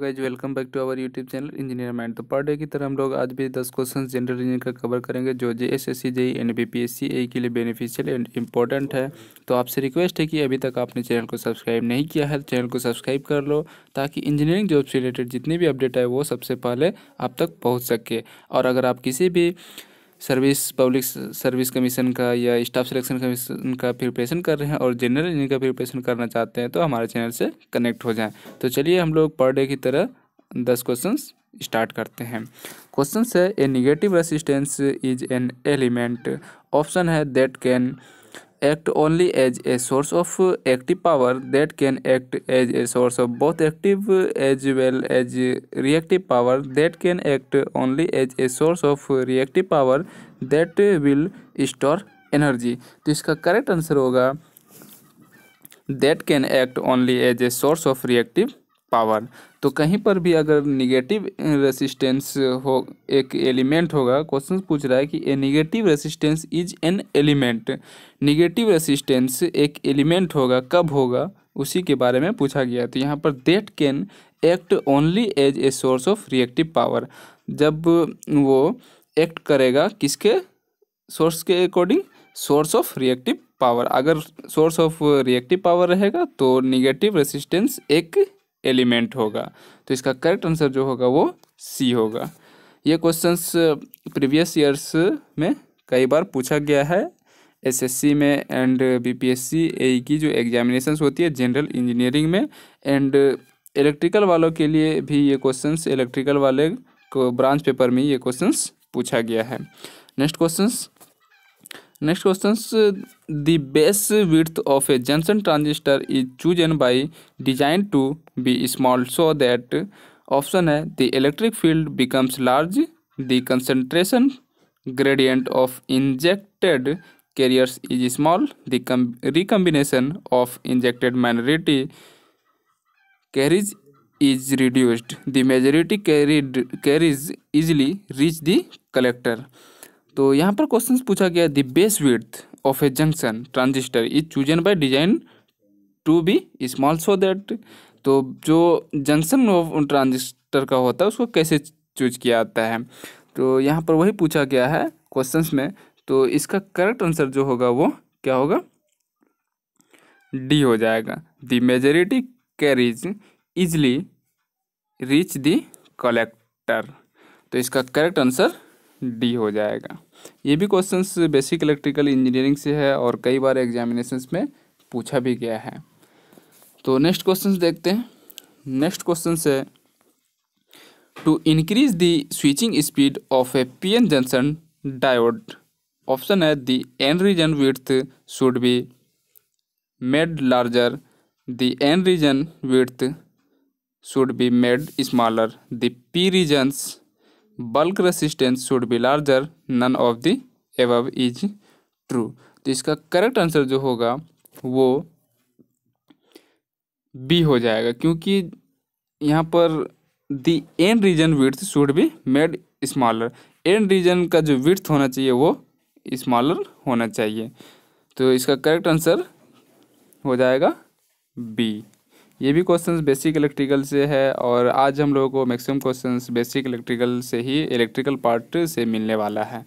guys welcome back to our YouTube channel engineer mind तो पर day की तरह हम लोग आज भी 10 क्वेश्चन जनरल इंजीनियर का कवर करेंगे जो J S S C J N B P S C A के लिए बेनिफिशियल एंड इंपॉर्टेंट है तो आपसे रिक्वेस्ट है कि अभी तक आपने चैनल को सब्सक्राइब नहीं किया है चैनल तो को सब्सक्राइब कर लो ताकि इंजीनियरिंग जॉब से रिलेटेड जितनी भी अपडेट है वो सबसे पहले आप तक पहुँच सके और अगर आप किसी भी सर्विस पब्लिक सर्विस कमीशन का या स्टाफ सिलेक्शन कमीशन का प्रिपरेशन कर रहे हैं और जनरल इंजीनियर का प्रिपरेशन करना चाहते हैं तो हमारे चैनल से कनेक्ट हो जाएं तो चलिए हम लोग पर डे की तरह दस क्वेश्चंस स्टार्ट करते हैं क्वेश्चन है a negative resistance is an element option है that can act only as a source of active power that can act as a source of both active as well as reactive power that can act only as a source of reactive power that will store energy तो इसका correct answer होगा that can act only as a source of reactive power तो कहीं पर भी अगर negative resistance हो एक एलिमेंट होगा क्वेश्चन पूछ रहा है कि a negative resistance is an element negative resistance एक एलिमेंट होगा कब होगा उसी के बारे में पूछा गया तो यहाँ पर that can act only as a source of reactive power जब वो एक्ट करेगा किसके सोर्स के according source of reactive power अगर सोर्स ऑफ रिएक्टिव पावर रहेगा तो निगेटिव रेसिस्टेंस एक एलिमेंट होगा तो इसका करेक्ट आंसर जो होगा वो सी होगा ये क्वेश्चंस प्रीवियस ईयर्स में कई बार पूछा गया है एसएससी में एंड बीपीएससी ए की जो एग्जामिनेशंस होती है जनरल इंजीनियरिंग में एंड इलेक्ट्रिकल वालों के लिए भी ये क्वेश्चंस इलेक्ट्रिकल वाले को ब्रांच पेपर में ये क्वेश्चंस पूछा गया है next questions Next questions the base width of a junction transistor is chosen by design to be small so that option है the electric field becomes large the concentration gradient of injected carriers is small the recombination of injected minority carries is reduced the majority carried carries easily reach the collector तो यहाँ पर question पूछा गया the base width of a junction transistor is chosen by design to be small so that तो जो junction of transistor का होता है उसको कैसे चूज किया जाता है तो यहाँ पर वही पूछा गया है क्वेश्चन में तो इसका करेक्ट आंसर जो होगा वो क्या होगा डी हो जाएगा the majority carriers easily reach the collector तो इसका करेक्ट आंसर डी हो जाएगा ये भी क्वेश्चंस बेसिक इलेक्ट्रिकल इंजीनियरिंग से है और कई बार एग्जामिनेशन में पूछा भी गया है तो नेक्स्ट क्वेश्चन देखते हैं नेक्स्ट क्वेश्चन है to increase the switching speed of a P N junction diode option है the N region width should be made larger the N region width should be made smaller the P regions bulk resistance should be larger none of the above is true तो इसका correct answer जो होगा वो B हो जाएगा क्योंकि यहाँ पर the N region width should be made smaller N region का जो विथ होना चाहिए वो स्मॉलर होना चाहिए तो इसका करेक्ट आंसर हो जाएगा बी ये भी क्वेश्चंस बेसिक इलेक्ट्रिकल से है और आज हम लोगों को मैक्सिमम क्वेश्चंस बेसिक इलेक्ट्रिकल से ही इलेक्ट्रिकल पार्ट से मिलने वाला है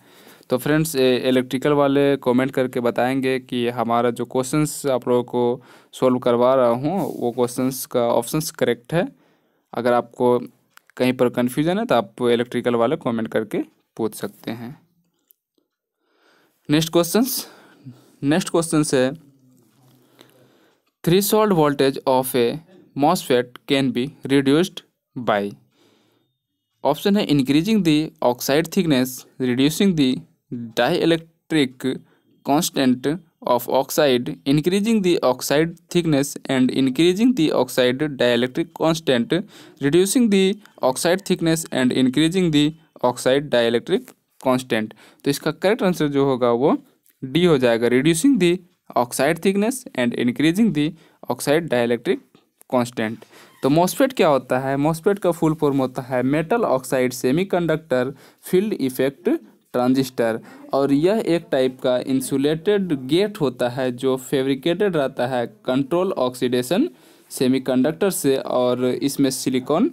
तो फ्रेंड्स इलेक्ट्रिकल वाले कमेंट करके बताएंगे कि हमारा जो क्वेश्चंस आप लोगों को सॉल्व करवा रहा हूँ वो क्वेश्चंस का ऑप्शंस करेक्ट है अगर आपको कहीं पर कन्फ्यूजन है तो आप इलेक्ट्रिकल वाले कॉमेंट करके पूछ सकते हैं नेक्स्ट क्वेश्चन नेक्स्ट क्वेश्चन है three threshold voltage of a MOSFET can be reduced by option है increasing the oxide thickness reducing the dielectric constant of oxide increasing the oxide thickness and increasing the oxide die dielectric constant reducing the oxide thickness and increasing the oxide die dielectric constant तो इसका correct answer जो होगा वो D हो जाएगा reducing the oxide thickness and increasing the oxide dielectric constant तो MOSFET क्या होता है मॉस्फेट का फुल फॉर्म होता है metal oxide semiconductor field effect transistor और यह एक टाइप का इंसुलेटेड गेट होता है जो फेब्रिकेटेड रहता है कंट्रोल ऑक्सीडेशन सेमीकंडक्टर से और इसमें सिलिकॉन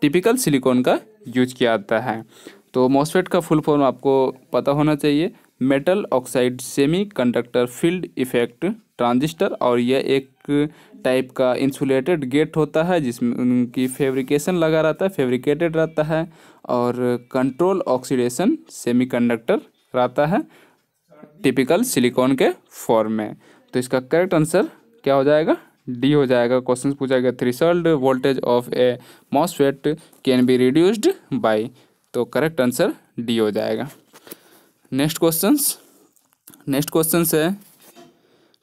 टिपिकल सिलिकॉन का यूज किया जाता है तो मॉसफेट का फुल फॉर्म आपको पता होना चाहिए metal oxide semiconductor field effect transistor और यह एक टाइप का इंसुलेटेड गेट होता है जिसमें उनकी फेब्रिकेशन लगा रहता है फेब्रिकेटेड रहता है और कंट्रोल ऑक्सीडेशन सेमीकंडक्टर रहता है टिपिकल सिलिकॉन के फॉर्म में तो इसका करेक्ट आंसर क्या हो जाएगा डी हो जाएगा क्वेश्चन पूछा गया threshold voltage of a MOSFET can be reduced by तो करेक्ट आंसर डी हो जाएगा नेक्स्ट क्वेश्चन नेक्स्ट क्वेश्चन है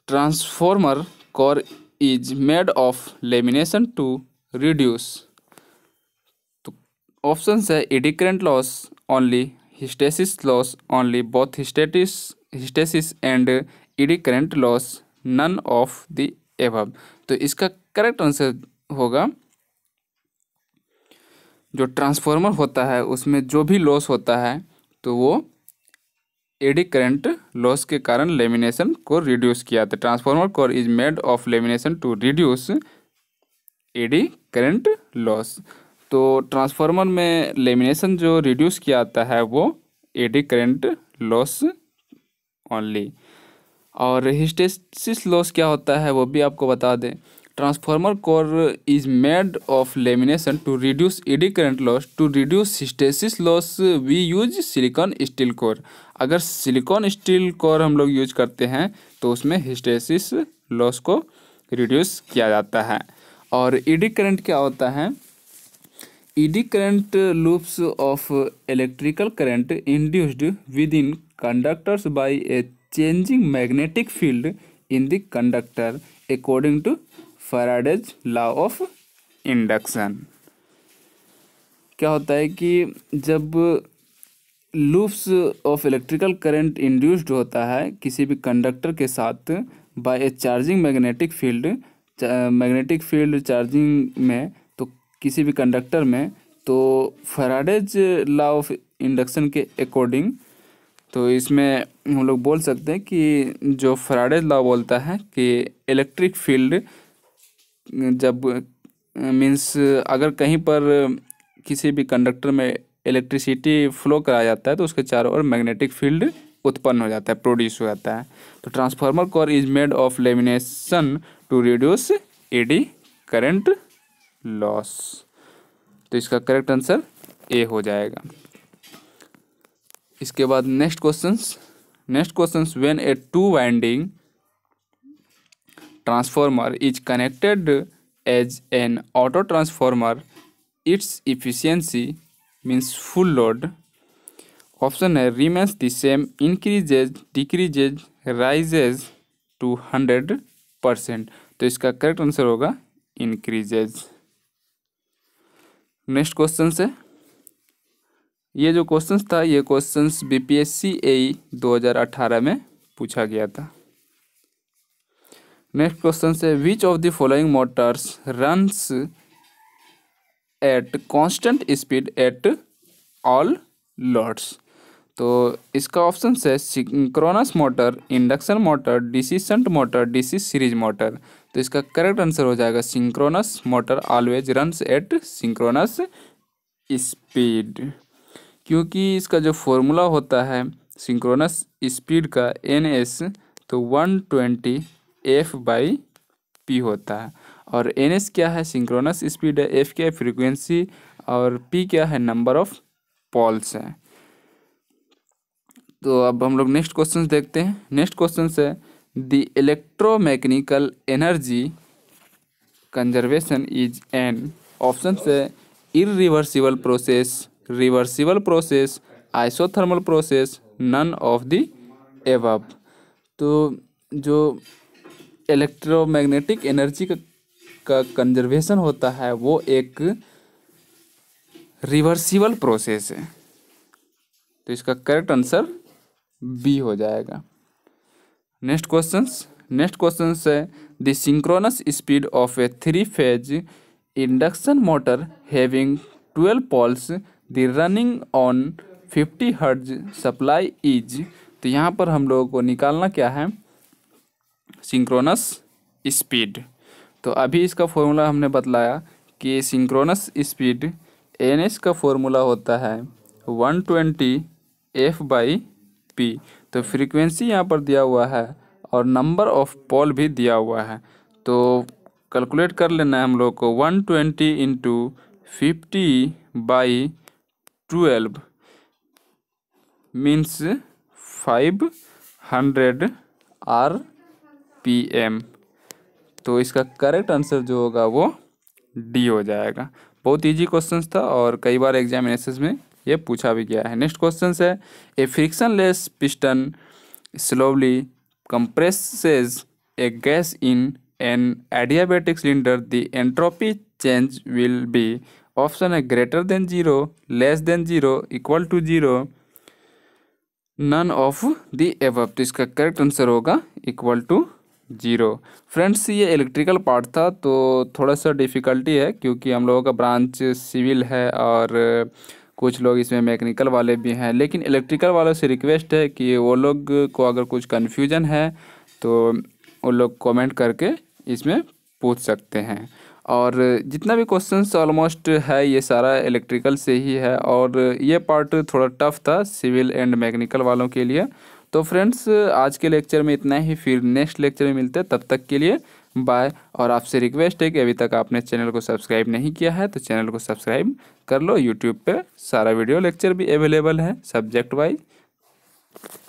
transformer core is made of lamination to reduce तो ऑप्शन है current loss only hysteresis loss only both hysteresis hysteresis and current loss none of the above तो इसका correct answer होगा जो transformer होता है उसमें जो भी लॉस होता है तो वो एडी करंट लॉस के कारण लेमिनेशन को रिड्यूस किया था transformer core is made of lamination to reduce eddy current loss तो ट्रांसफार्मर में लेमिनेशन जो रिड्यूस किया जाता है वो एडी करंट लॉस ओनली और हिस्टेसिस लॉस क्या होता है वो भी आपको बता दें transformer core is made of lamination to reduce eddy current loss to reduce hysteresis loss we use silicon steel core अगर सिलिकॉन स्टील कोर हम लोग यूज करते हैं तो उसमें हिस्टेसिस लॉस को रिड्यूस किया जाता है और ईडी e करंट क्या होता है eddy current loops of electrical current induced within conductors by a changing magnetic field in the conductor according to Faraday's law of induction क्या होता है कि जब loops of electrical current induced होता है किसी भी कंडक्टर के साथ by a charging magnetic field magnetic field charging में तो किसी भी कंडक्टर में तो फराडेज लॉ ऑफ इंडक्शन के अकॉर्डिंग तो इसमें हम लोग बोल सकते हैं कि जो फराडेज लॉ बोलता है कि इलेक्ट्रिक फील्ड जब मीन्स अगर कहीं पर किसी भी कंडक्टर में इलेक्ट्रिसिटी फ्लो कराया जाता है तो उसके चारों ओर मैग्नेटिक फील्ड उत्पन्न हो जाता है प्रोड्यूस हो जाता है तो transformer core is made of lamination to reduce eddy current loss तो इसका करेक्ट आंसर ए हो जाएगा इसके बाद next question next question when a two winding transformer is connected as an auto transformer its efficiency means full load option A remains the same increases decreases rises to 100 percent तो इसका correct answer होगा increases next question से ये जो question था ये question BPSC ए 2018 में पूछा गया था नेक्स्ट क्वेश्चन से which of the following motors runs at constant speed at all loads तो इसका ऑप्शन से synchronous motor induction motor DC shunt motor DC series motor तो इसका करेक्ट आंसर हो जाएगा synchronous motor always runs at synchronous speed क्योंकि इसका जो फॉर्मूला होता है सिंक्रोनस स्पीड का एन एस तो one twenty F by P होता है और एन एस क्या है सिंक्रोनस स्पीड है एफ क्या है फ्रीक्वेंसी और पी क्या है नंबर ऑफ पॉल्स है तो अब हम लोग नेक्स्ट क्वेश्चन देखते हैं नेक्स्ट क्वेश्चन है the electromechanical energy conservation is an option है irreversible process reversible process isothermal process none of the above तो जो इलेक्ट्रोमैग्नेटिक एनर्जी का, का कंजर्वेशन होता है वो एक रिवर्सिबल प्रोसेस है तो इसका करेक्ट आंसर बी हो जाएगा नेक्स्ट क्वेश्चन नेक्स्ट क्वेश्चन है the synchronous speed of a three phase induction motor having twelve poles the running on fifty hertz supply is तो यहाँ पर हम लोगों को निकालना क्या है सिंक्रोनस स्पीड तो अभी इसका फॉर्मूला हमने बतलाया कि सिंक्रोनस स्पीड एन का फॉर्मूला होता है one twenty F by P तो फ्रीक्वेंसी यहाँ पर दिया हुआ है और नंबर ऑफ पोल भी दिया हुआ है तो कैलकुलेट कर लेना है हम लोग को one twenty into fifty by twelve means five hundred R P M तो इसका करेक्ट आंसर जो होगा वो डी हो जाएगा बहुत इजी क्वेश्चन था और कई बार एग्जामिनेशन में ये पूछा भी गया है नेक्स्ट क्वेश्चन है a frictionless piston slowly compresses a gas in an adiabatic cylinder the entropy change will be option है greater than zero less than zero equal to zero none of the above तो इसका correct answer होगा equal to zero friends ये electrical part था तो थोड़ा सा difficulty है क्योंकि हम लोगों का ब्रांच सिविल है और कुछ लोग इसमें मैकेनिकल वाले भी हैं लेकिन इलेक्ट्रिकल वालों से रिक्वेस्ट है कि वो लोग को अगर कुछ कन्फ्यूजन है तो उन लोग कमेंट करके इसमें पूछ सकते हैं और जितना भी क्वेश्चंस ऑलमोस्ट है ये सारा इलेक्ट्रिकल से ही है और ये पार्ट थोड़ा टफ था सिविल एंड मैकेनिकल वालों के लिए तो फ्रेंड्स आज के लेक्चर में इतना ही फिर नेक्स्ट लेक्चर में मिलते हैं तब तक के लिए बाय और आपसे रिक्वेस्ट है कि अभी तक आपने चैनल को सब्सक्राइब नहीं किया है तो चैनल को सब्सक्राइब कर लो यूट्यूब पे सारा वीडियो लेक्चर भी अवेलेबल है सब्जेक्ट वाइज